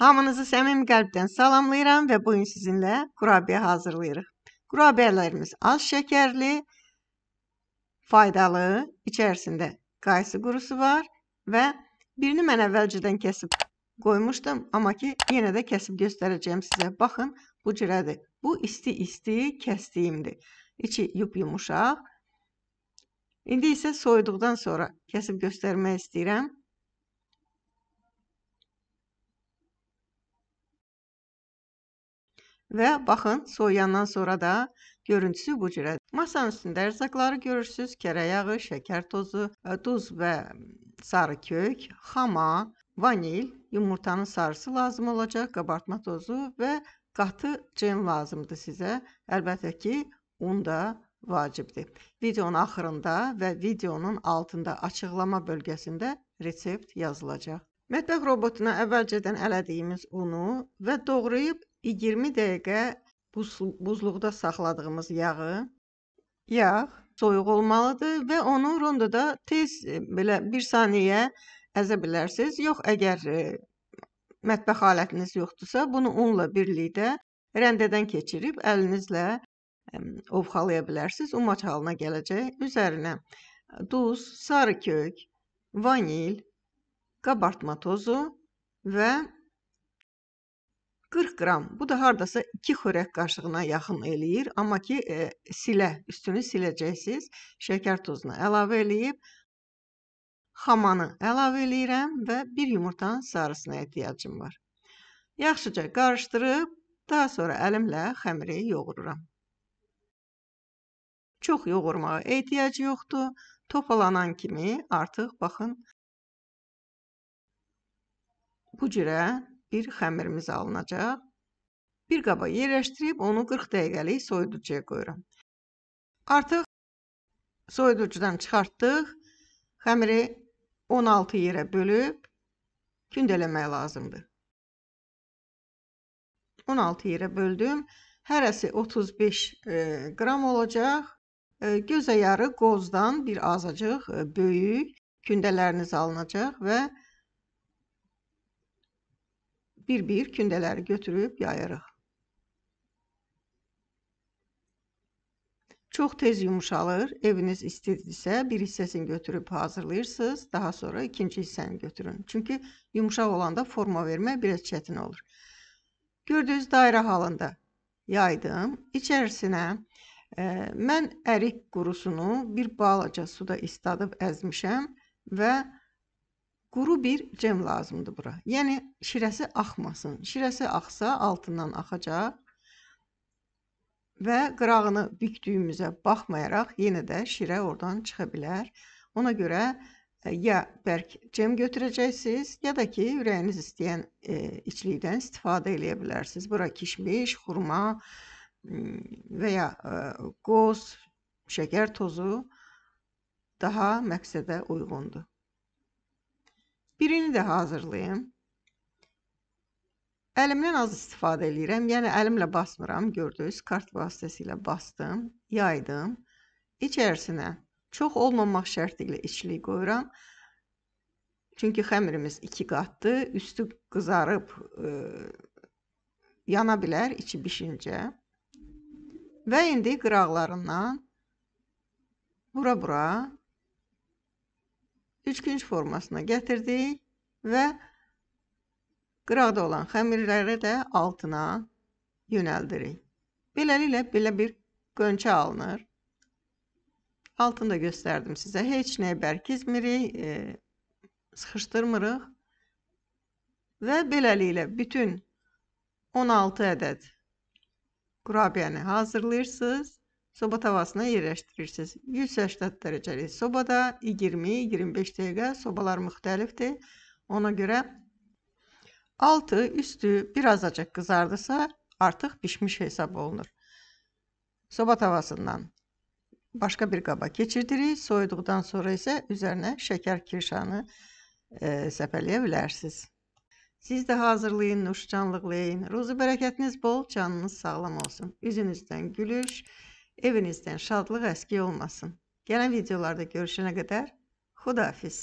Hamınızı səmim qəlbdən salamlayıram və bu gün sizinlə qurabiyə hazırlayırıq. Qurabiyələrimiz az şəkərli, faydalı, içərisində qaysı qurusu var və birini mən əvvəlcədən kəsib qoymuşdum, amma ki, yenə də kəsib göstərəcəm sizə. Baxın, bu cürədir. Bu isti-isti kəsdiyimdir. İçi yup-yumuşaq. İndi isə soyuduqdan sonra kəsib göstərmək istəyirəm. Və baxın, soyuyandan sonra da görüntüsü bu cürədir. Masanın üstündə ərzaqları görürsüz: kərə yağı, şəkər tozu, duz e, və sarı kök, xama, vanil, yumurtanın sarısı lazım olacaq, qabartma tozu və qatı crem lazımdır sizə. Əlbəttə ki, un da vacibdir. Videonun axırında və videonun altında açıqlama bölgəsində resept yazılacaq. Mətbəx robotuna əvvəlcədən ələdiyimiz unu və doğrayıb 20 dəqiqə buz, buzluqda saxladığımız yağı yağ soyuq olmalıdır və onu rondoda tez e, belə 1 saniyə əzə bilərsiniz. Yox, əgər e, mətbəx alətiniz yoxdursa, bunu unla birlikdə rəndədən keçirib əlinizlə ovxalaya bilərsiniz. Umaç halına gələcək. Üzərinə duz, sarı kök, vanil, qabartma tozu və 40 qram. Bu da hardasa 2 xörək qaşığına yaxın eləyir, amma ki e, silə, üstünü siləcəksiniz. Şəkər tozunu əlavə eləyib xamanı əlavə eləyirəm və 1 yumurtanın sarısına ehtiyacım var. Yaxşıca qarışdırıb daha sonra əlimlə xəmiri yoğururam. Çox yoğurmağa ehtiyac yoxdur. Topalanan kimi artıq baxın bu cürə bir xəmirimiz alınacaq. Bir qaba yerləşdirib onu 40 dəqiqəlik soyuducuya qoyuram. Artıq soyuducudan çıxartdıq. Xəmiri 16 yerə bölüb gündələmək lazımdır. 16 yerə böldüm. Hərəsi 35 e, qram olacaq. E, Göz ayarı qozdan bir azacıq e, böyük gündələriniz alınacaq və bir-bir kündələri götürüb yayırıq. Çox tez yumşalır. Eviniz istidirsə, bir hissəsini götürüb hazırlayırsınız, daha sonra ikinci hissəni götürün. Çünki yumşaq olanda forma vermək biraz çətin olur. Gördüyünüz dairə halında yaydım. İçərisinə e, mən ərik qurusunu bir balaca suda isladıb əzmişəm və Quru bir cəm lazımdır bura. Yəni şirəsi axmasın. Şirəsi axsa altından axacaq və qırağını bükdüyümüzə baxmayaraq yenə də şirə oradan çıxa bilər. Ona görə e, ya bərk cəm götürəcəksiniz, ya da ki, ürəyiniz istəyən e, içlikdən istifadə eləyə bilərsiniz. Bura kişmiş, xurma və ya e, qoz, şəkər tozu daha məqsədə uyğundur. Birini də hazırlayım. Əlimdən az istifadə edirəm. Yəni əlimlə basmıram, gördünüz. Kart vasitəsilə bastım, yaydım. İçərisinə çox olmamaq şərti ilə içlik qoyuram. Çünki xəmirimiz 2 qatdır, üstü qızarıb e, yana bilər içi bişincə. Və indi qıraqlarından bura-bura üç günc formasına gətirdik və qıraqda olan xəmirləri də altına yönəldirik. Beləliklə belə bir qönçə alınır. Altını da göstərdim sizə. Heç nəyə bərkizmirik, e, sıxışdırmırıq. Və beləliklə bütün 16 ədəd qurabiyəni hazırlayırsınız. Sobat havasına yerləşdirirsiniz. 180 dərəcəlik sobada 20-25 dəqiqə sobalar müxtəlifdir. Ona görə altı, üstü bir azacıq qızardısa artıq bişmiş hesab olunur. Sobat havasından başqa bir qaba keçirdirik. Soyuduqdan sonra isə üzərinə şəkər kirşanı e, səpələyə bilərsiniz. Siz də hazırlayın, nuşcanlıq eləyin. Ruzu bərəkətiniz bol, canınız sağlam olsun. Üzünüzdən gülüş, Evinizdən şadlıq əskik olmasın. Gələn videolarda görüşənə qədər xudahafiz.